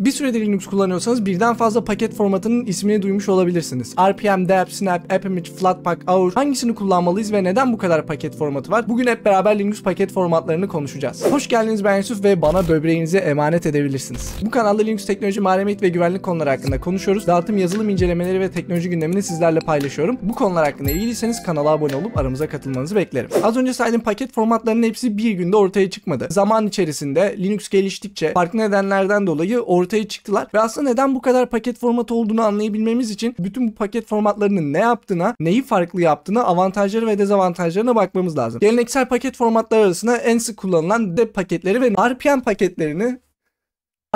Bir süredir Linux kullanıyorsanız birden fazla paket formatının ismini duymuş olabilirsiniz. RPM, dep, snap, appimage, flatpak, aur. hangisini kullanmalıyız ve neden bu kadar paket formatı var? Bugün hep beraber Linux paket formatlarını konuşacağız. Hoş geldiniz ben Yusuf ve bana böbreğinizi emanet edebilirsiniz. Bu kanalda Linux teknoloji, merhamet ve güvenlik konuları hakkında konuşuyoruz. Dağıtım, yazılım incelemeleri ve teknoloji gündemini sizlerle paylaşıyorum. Bu konular hakkında ilgiliyseniz kanala abone olup aramıza katılmanızı beklerim. Az önce saydığım paket formatlarının hepsi bir günde ortaya çıkmadı. Zaman içerisinde Linux geliştikçe farklı nedenlerden dolayı ortaya ortaya çıktılar. Ve aslında neden bu kadar paket formatı olduğunu anlayabilmemiz için bütün bu paket formatlarının ne yaptığına, neyi farklı yaptığına, avantajları ve dezavantajlarına bakmamız lazım. Geleneksel paket formatları arasında en sık kullanılan dep paketleri ve RPM paketlerini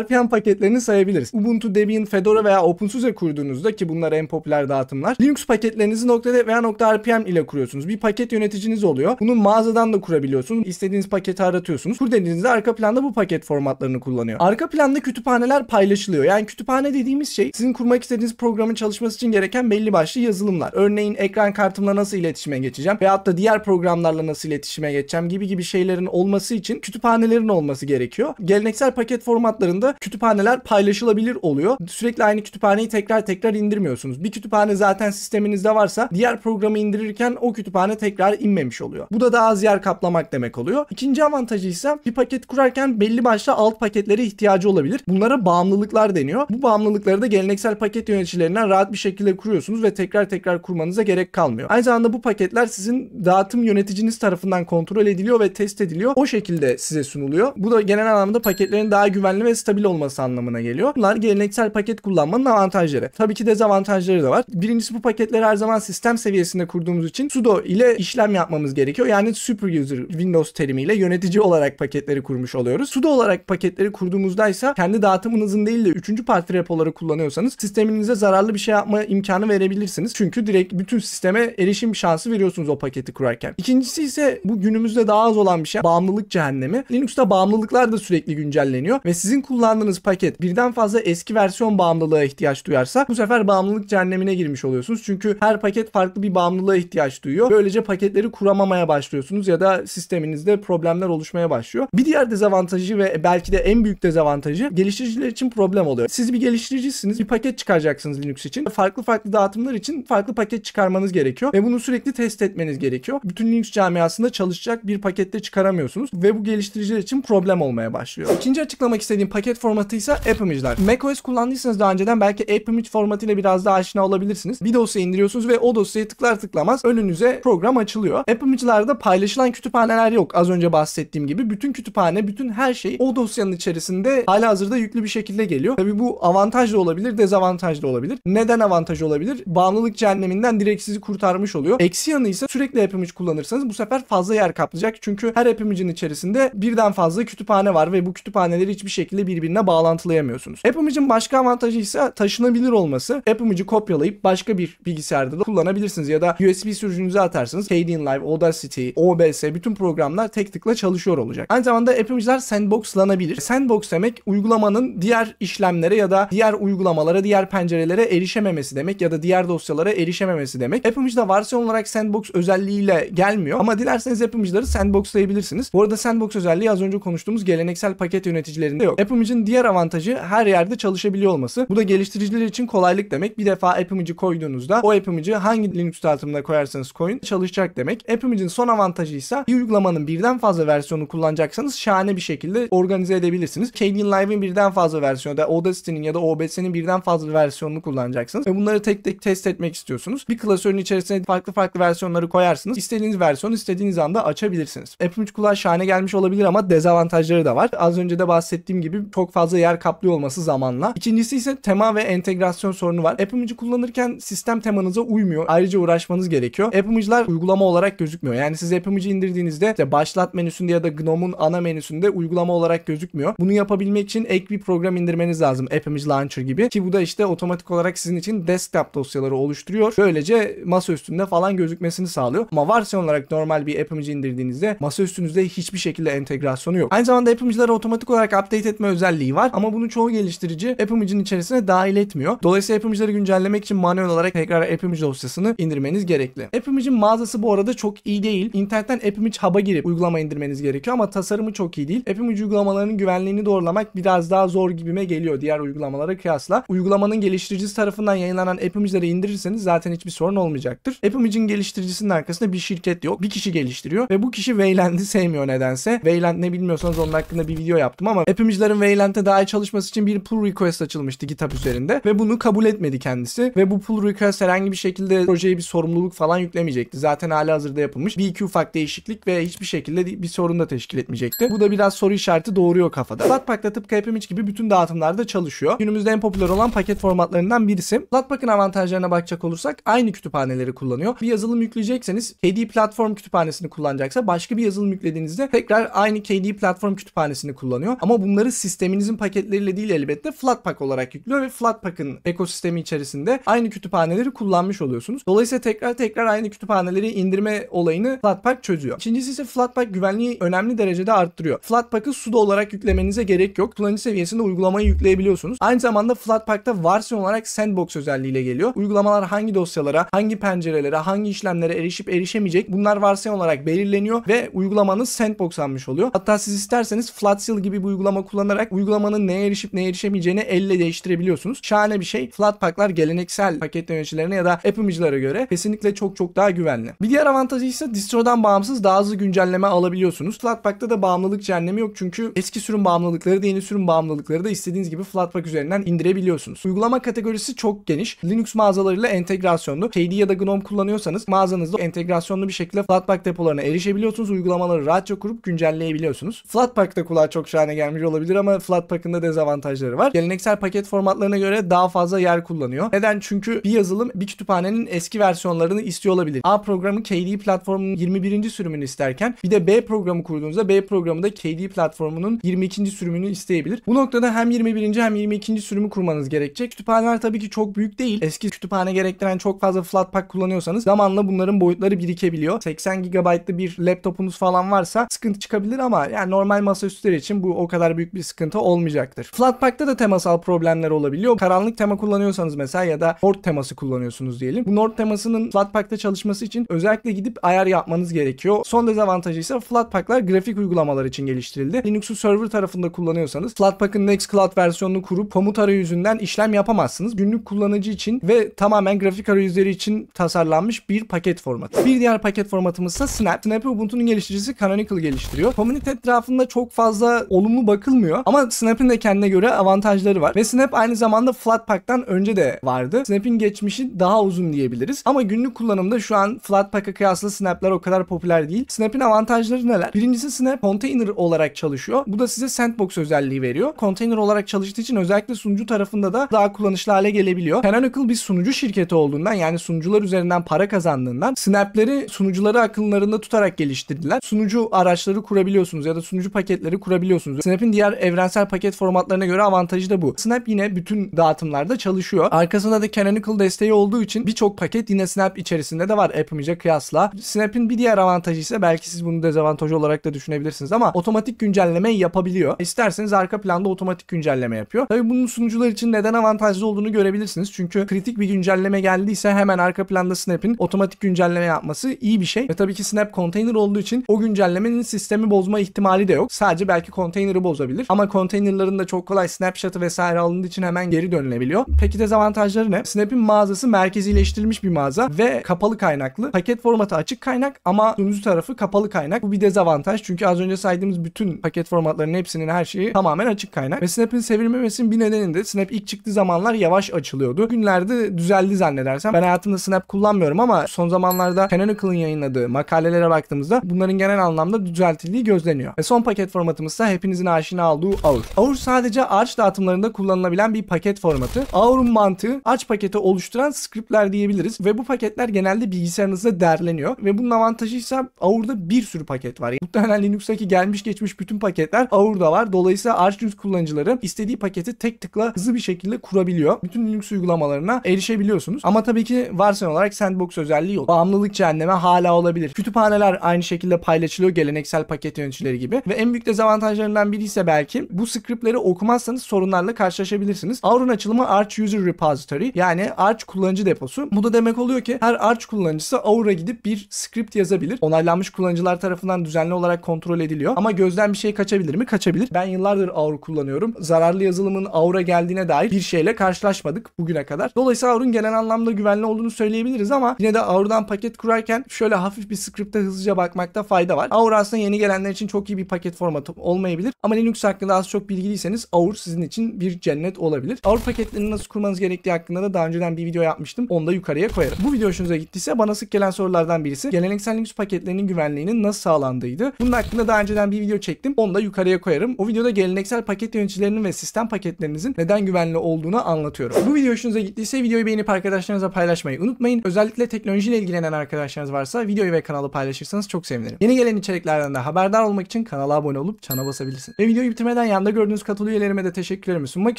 RPM paketlerini sayabiliriz. Ubuntu, Debian, Fedora veya OpenSUSE kurduğunuzda ki bunlar en popüler dağıtımlar. Linux paketlerinizi .NET veya .rpm ile kuruyorsunuz. Bir paket yöneticiniz oluyor. Bunu mağazadan da kurabiliyorsunuz. İstediğiniz paketi aratıyorsunuz. Kur dediğinizde arka planda bu paket formatlarını kullanıyor. Arka planda kütüphaneler paylaşılıyor. Yani kütüphane dediğimiz şey sizin kurmak istediğiniz programın çalışması için gereken belli başlı yazılımlar. Örneğin ekran kartımla nasıl iletişime geçeceğim veyahut da diğer programlarla nasıl iletişime geçeceğim gibi gibi şeylerin olması için kütüphanelerin olması gerekiyor. Geleneksel paket formatlarında aslında kütüphaneler paylaşılabilir oluyor. Sürekli aynı kütüphaneyi tekrar tekrar indirmiyorsunuz. Bir kütüphane zaten sisteminizde varsa diğer programı indirirken o kütüphane tekrar inmemiş oluyor. Bu da daha az yer kaplamak demek oluyor. İkinci avantajı ise bir paket kurarken belli başlı alt paketlere ihtiyacı olabilir. Bunlara bağımlılıklar deniyor. Bu bağımlılıkları da geleneksel paket yöneticilerinden rahat bir şekilde kuruyorsunuz ve tekrar tekrar kurmanıza gerek kalmıyor. Aynı zamanda bu paketler sizin dağıtım yöneticiniz tarafından kontrol ediliyor ve test ediliyor. O şekilde size sunuluyor. Bu da genel anlamda paketlerin daha güvenli ve stabil stabil olması anlamına geliyor. Bunlar geleneksel paket kullanmanın avantajları. Tabii ki dezavantajları da var. Birincisi bu paketleri her zaman sistem seviyesinde kurduğumuz için sudo ile işlem yapmamız gerekiyor. Yani super user Windows terimiyle yönetici olarak paketleri kurmuş oluyoruz. Sudo olarak paketleri kurduğumuzdaysa kendi dağıtımınızın değil de üçüncü parti repoları kullanıyorsanız sisteminize zararlı bir şey yapma imkanı verebilirsiniz. Çünkü direkt bütün sisteme erişim şansı veriyorsunuz o paketi kurarken. İkincisi ise bu günümüzde daha az olan bir şey. Bağımlılık cehennemi. Linux'ta bağımlılıklar da sürekli güncelleniyor ve sizin kullandığınız paket birden fazla eski versiyon bağımlılığa ihtiyaç duyarsa bu sefer bağımlılık cehennemine girmiş oluyorsunuz. Çünkü her paket farklı bir bağımlılığa ihtiyaç duyuyor. Böylece paketleri kuramamaya başlıyorsunuz ya da sisteminizde problemler oluşmaya başlıyor. Bir diğer dezavantajı ve belki de en büyük dezavantajı geliştiriciler için problem oluyor. Siz bir geliştiricisiniz, bir paket çıkaracaksınız Linux için. Farklı farklı dağıtımlar için farklı paket çıkarmanız gerekiyor ve bunu sürekli test etmeniz gerekiyor. Bütün Linux camiasında çalışacak bir pakette çıkaramıyorsunuz ve bu geliştiriciler için problem olmaya başlıyor. İkinci açıklamak istediğim paket hareket formatı ise AppImage'ler. macOS kullandıysanız daha önceden belki AppImage formatıyla biraz daha aşina olabilirsiniz. Bir dosya indiriyorsunuz ve o dosyayı tıklar tıklamaz önünüze program açılıyor. AppImage'larda paylaşılan kütüphaneler yok. Az önce bahsettiğim gibi bütün kütüphane, bütün her şey o dosyanın içerisinde hala hazırda yüklü bir şekilde geliyor. Tabi bu avantaj da olabilir, dezavantaj da olabilir. Neden avantaj olabilir? Bağımlılık cehenneminden direkt sizi kurtarmış oluyor. Eksi yanı ise sürekli AppImage kullanırsanız bu sefer fazla yer kaplayacak. Çünkü her AppImage'in içerisinde birden fazla kütüphane var ve bu kütüphaneleri hiçbir şekilde bir birbirine bağlantılayamıyorsunuz. AppImage'in başka avantajı ise taşınabilir olması. AppImage'i kopyalayıp başka bir bilgisayarda da kullanabilirsiniz ya da USB sürücünüze atarsınız. Live, Audacity, OBS bütün programlar tek tıkla çalışıyor olacak. Aynı zamanda AppImage'ler sandboxlanabilir. Sandbox demek uygulamanın diğer işlemlere ya da diğer uygulamalara, diğer pencerelere erişememesi demek ya da diğer dosyalara erişememesi demek. AppImage'da versiyon olarak sandbox özelliğiyle gelmiyor ama dilerseniz AppImage'ları sandboxlayabilirsiniz. Bu arada sandbox özelliği az önce konuştuğumuz geleneksel paket yöneticilerinde yok. AppImage AppImage'in diğer avantajı her yerde çalışabiliyor olması. Bu da geliştiriciler için kolaylık demek. Bir defa AppImage'i koyduğunuzda o AppImage'i hangi Linux dağıtımına koyarsanız koyun çalışacak demek. AppImage'in son avantajı ise bir uygulamanın birden fazla versiyonu kullanacaksanız şahane bir şekilde organize edebilirsiniz. Kdenlive'in Live'in birden fazla versiyonu da Audacity'nin ya da OBS'nin birden fazla versiyonunu kullanacaksınız. Ve bunları tek tek test etmek istiyorsunuz. Bir klasörün içerisine farklı farklı versiyonları koyarsınız. İstediğiniz versiyonu istediğiniz anda açabilirsiniz. AppImage kulağa şahane gelmiş olabilir ama dezavantajları da var. Az önce de bahsettiğim gibi çok fazla yer kaplıyor olması zamanla. İkincisi ise tema ve entegrasyon sorunu var. AppImage'i kullanırken sistem temanıza uymuyor. Ayrıca uğraşmanız gerekiyor. AppImage'lar uygulama olarak gözükmüyor. Yani siz AppImage'i indirdiğinizde işte başlat menüsünde ya da GNOME'un ana menüsünde uygulama olarak gözükmüyor. Bunu yapabilmek için ek bir program indirmeniz lazım. AppImage Launcher gibi. Ki bu da işte otomatik olarak sizin için desktop dosyaları oluşturuyor. Böylece masa üstünde falan gözükmesini sağlıyor. Ama versiyon olarak normal bir AppImage indirdiğinizde masa üstünüzde hiçbir şekilde entegrasyonu yok. Aynı zamanda AppImage'ları otomatik olarak update etme özelliği özelliği var ama bunu çoğu geliştirici App Image'in içerisine dahil etmiyor. Dolayısıyla App Image'ları güncellemek için manuel olarak tekrar App Image dosyasını indirmeniz gerekli. App Image'in mağazası bu arada çok iyi değil. İnternetten App Image Hub'a girip uygulama indirmeniz gerekiyor ama tasarımı çok iyi değil. App Image uygulamalarının güvenliğini doğrulamak biraz daha zor gibime geliyor diğer uygulamalara kıyasla. Uygulamanın geliştiricisi tarafından yayınlanan App Image'ları indirirseniz zaten hiçbir sorun olmayacaktır. App Image'in geliştiricisinin arkasında bir şirket yok. Bir kişi geliştiriyor ve bu kişi Wayland'i sevmiyor nedense. Wayland ne bilmiyorsanız onun hakkında bir video yaptım ama App Image'ların Wayland Valorant dahil çalışması için bir pull request açılmıştı GitHub üzerinde ve bunu kabul etmedi kendisi ve bu pull request herhangi bir şekilde projeye bir sorumluluk falan yüklemeyecekti. Zaten hali hazırda yapılmış. Bir iki ufak değişiklik ve hiçbir şekilde bir sorun da teşkil etmeyecekti. Bu da biraz soru işareti doğuruyor kafada. Flatpak da tıpkı Epimic gibi bütün dağıtımlarda çalışıyor. Günümüzde en popüler olan paket formatlarından birisi. Flatpak'ın avantajlarına bakacak olursak aynı kütüphaneleri kullanıyor. Bir yazılım yükleyecekseniz KDE platform kütüphanesini kullanacaksa başka bir yazılım yüklediğinizde tekrar aynı KDE platform kütüphanesini kullanıyor. Ama bunları sistem sisteminizin paketleriyle değil elbette Flatpak olarak yüklüyor ve Flatpak'ın ekosistemi içerisinde aynı kütüphaneleri kullanmış oluyorsunuz. Dolayısıyla tekrar tekrar aynı kütüphaneleri indirme olayını Flatpak çözüyor. İkincisi ise Flatpak güvenliği önemli derecede arttırıyor. Flatpak'ı sudo olarak yüklemenize gerek yok. Kullanıcı seviyesinde uygulamayı yükleyebiliyorsunuz. Aynı zamanda Flatpak'ta varsayın olarak sandbox özelliğiyle geliyor. Uygulamalar hangi dosyalara, hangi pencerelere, hangi işlemlere erişip erişemeyecek bunlar varsayın olarak belirleniyor ve uygulamanız sandboxlanmış oluyor. Hatta siz isterseniz Flatseal gibi bir uygulama kullanarak olarak uygulamanın neye erişip neye erişemeyeceğini elle değiştirebiliyorsunuz. Şahane bir şey. Flatpak'lar geleneksel paket yöneticilerine ya da App'ımcılara göre kesinlikle çok çok daha güvenli. Bir diğer avantajı ise distrodan bağımsız daha hızlı güncelleme alabiliyorsunuz. Flatpak'ta da bağımlılık cehennemi yok çünkü eski sürüm bağımlılıkları da yeni sürüm bağımlılıkları da istediğiniz gibi Flatpak üzerinden indirebiliyorsunuz. Uygulama kategorisi çok geniş. Linux mağazalarıyla entegrasyonlu. KDE ya da GNOME kullanıyorsanız mağazanızda entegrasyonlu bir şekilde Flatpak depolarına erişebiliyorsunuz. Uygulamaları rahatça kurup güncelleyebiliyorsunuz. Flatpak'ta kulağa çok şahane gelmiş olabilir ama ama Flatpak'ın da dezavantajları var. Geleneksel paket formatlarına göre daha fazla yer kullanıyor. Neden? Çünkü bir yazılım bir kütüphanenin eski versiyonlarını istiyor olabilir. A programı KDE platformunun 21. sürümünü isterken bir de B programı kurduğunuzda B programı da KDE platformunun 22. sürümünü isteyebilir. Bu noktada hem 21. hem 22. sürümü kurmanız gerekecek. Kütüphaneler tabii ki çok büyük değil. Eski kütüphane gerektiren çok fazla Flatpak kullanıyorsanız zamanla bunların boyutları birikebiliyor. 80 GB'lı bir laptopunuz falan varsa sıkıntı çıkabilir ama yani normal masaüstüler için bu o kadar büyük bir sıkıntı sıkıntı olmayacaktır. Flatpak'ta da temasal problemler olabiliyor. Karanlık tema kullanıyorsanız mesela ya da Nord teması kullanıyorsunuz diyelim. Bu Nord temasının Flatpak'ta çalışması için özellikle gidip ayar yapmanız gerekiyor. Son dezavantajı ise Flatpak'lar grafik uygulamalar için geliştirildi. Linux'u server tarafında kullanıyorsanız Flatpak'ın Nextcloud versiyonunu kurup komut arayüzünden işlem yapamazsınız. Günlük kullanıcı için ve tamamen grafik arayüzleri için tasarlanmış bir paket formatı. Bir diğer paket formatımız ise Snap. Snap'i Ubuntu'nun geliştiricisi Canonical geliştiriyor. Community etrafında çok fazla olumlu bakılmıyor ama Snap'in de kendine göre avantajları var. Ve Snap aynı zamanda Flatpak'tan önce de vardı. Snap'in geçmişi daha uzun diyebiliriz. Ama günlük kullanımda şu an Flatpak'a kıyasla Snap'ler o kadar popüler değil. Snap'in avantajları neler? Birincisi Snap container olarak çalışıyor. Bu da size sandbox özelliği veriyor. Container olarak çalıştığı için özellikle sunucu tarafında da daha kullanışlı hale gelebiliyor. Canonical bir sunucu şirketi olduğundan yani sunucular üzerinden para kazandığından Snap'leri sunucuları akıllarında tutarak geliştirdiler. Sunucu araçları kurabiliyorsunuz ya da sunucu paketleri kurabiliyorsunuz. Snap'in diğer evren evrensel paket formatlarına göre avantajı da bu. Snap yine bütün dağıtımlarda çalışıyor. Arkasında da Canonical desteği olduğu için birçok paket yine Snap içerisinde de var AppImage'e kıyasla. Snap'in bir diğer avantajı ise belki siz bunu dezavantaj olarak da düşünebilirsiniz ama otomatik güncelleme yapabiliyor. İsterseniz arka planda otomatik güncelleme yapıyor. Tabii bunun sunucular için neden avantajlı olduğunu görebilirsiniz. Çünkü kritik bir güncelleme geldiyse hemen arka planda Snap'in otomatik güncelleme yapması iyi bir şey. Ve tabii ki Snap container olduğu için o güncellemenin sistemi bozma ihtimali de yok. Sadece belki container'ı bozabilir ama konteynerlarında çok kolay snapshot'ı vesaire alındığı için hemen geri dönülebiliyor. Peki dezavantajları ne? Snap'in mağazası merkezileştirilmiş bir mağaza ve kapalı kaynaklı. Paket formatı açık kaynak ama sunucu tarafı kapalı kaynak. Bu bir dezavantaj çünkü az önce saydığımız bütün paket formatlarının hepsinin her şeyi tamamen açık kaynak. Ve Snap'in sevilmemesinin bir nedeni de Snap ilk çıktığı zamanlar yavaş açılıyordu. Günlerde düzeldi zannedersem. Ben hayatımda Snap kullanmıyorum ama son zamanlarda Canonical'ın yayınladığı makalelere baktığımızda bunların genel anlamda düzeltildiği gözleniyor. Ve son paket formatımız ise hepinizin aşina olduğu AUR. AUR sadece Arch dağıtımlarında kullanılabilen bir paket formatı. AUR'un mantığı Arch paketi oluşturan scriptler diyebiliriz ve bu paketler genelde bilgisayarınızda derleniyor ve bunun avantajı ise AUR'da bir sürü paket var. Muhtemelen Linux'taki gelmiş geçmiş bütün paketler AUR'da var. Dolayısıyla Arch Linux kullanıcıları istediği paketi tek tıkla hızlı bir şekilde kurabiliyor. Bütün Linux uygulamalarına erişebiliyorsunuz. Ama tabii ki varsayım olarak sandbox özelliği yok. Bağımlılık cehenneme hala olabilir. Kütüphaneler aynı şekilde paylaşılıyor geleneksel paket yöneticileri gibi. Ve en büyük dezavantajlarından biri ise belki bu scriptleri okumazsanız sorunlarla karşılaşabilirsiniz. Auron açılımı Arch User Repository yani Arch kullanıcı deposu. Bu da demek oluyor ki her Arch kullanıcısı Aura gidip bir script yazabilir. Onaylanmış kullanıcılar tarafından düzenli olarak kontrol ediliyor. Ama gözden bir şey kaçabilir mi? Kaçabilir. Ben yıllardır Aura kullanıyorum. Zararlı yazılımın Aura geldiğine dair bir şeyle karşılaşmadık bugüne kadar. Dolayısıyla Aura'nın genel anlamda güvenli olduğunu söyleyebiliriz ama yine de Aura'dan paket kurarken şöyle hafif bir script'e hızlıca bakmakta fayda var. Aura aslında yeni gelenler için çok iyi bir paket formatı olmayabilir ama Linux hakkında de az çok bilgiliyseniz aur sizin için bir cennet olabilir. aur paketlerini nasıl kurmanız gerektiği hakkında da daha önceden bir video yapmıştım. Onu da yukarıya koyarım. Bu video hoşunuza gittiyse bana sık gelen sorulardan birisi geleneksel Linux paketlerinin güvenliğinin nasıl sağlandığıydı. Bunun hakkında daha önceden bir video çektim. Onu da yukarıya koyarım. O videoda geleneksel paket yöneticilerinin ve sistem paketlerinizin neden güvenli olduğunu anlatıyorum. Bu video hoşunuza gittiyse videoyu beğenip arkadaşlarınızla paylaşmayı unutmayın. Özellikle teknolojiyle ilgilenen arkadaşlarınız varsa videoyu ve kanalı paylaşırsanız çok sevinirim. Yeni gelen içeriklerden de haberdar olmak için kanala abone olup çana basabilirsiniz. Ve videoyu bitirmeden Ayrıca yanında gördüğünüz katıl üyelerime de teşekkürlerimi sunmak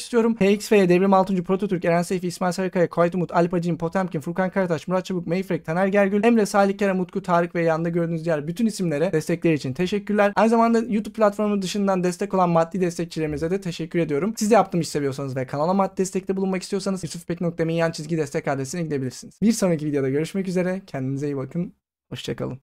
istiyorum. HXF'ye Devrim 6. Prototürk, Eren Seyfi, İsmail Sarıkaya, Koyt Umut, Alp Acin, Potemkin, Furkan Karataş, Murat Çabuk, Mayfrek, Taner Gergül, Emre Salih Kerem, Utku, Tarık ve yanında gördüğünüz diğer bütün isimlere destekleri için teşekkürler. Aynı zamanda YouTube platformu dışından destek olan maddi destekçilerimize de teşekkür ediyorum. Siz de yaptığım iş seviyorsanız ve kanala maddi destekte bulunmak istiyorsanız yusufpek.min yan çizgi destek adresine gidebilirsiniz. Bir sonraki videoda görüşmek üzere. Kendinize iyi bakın. Hoşçakalın.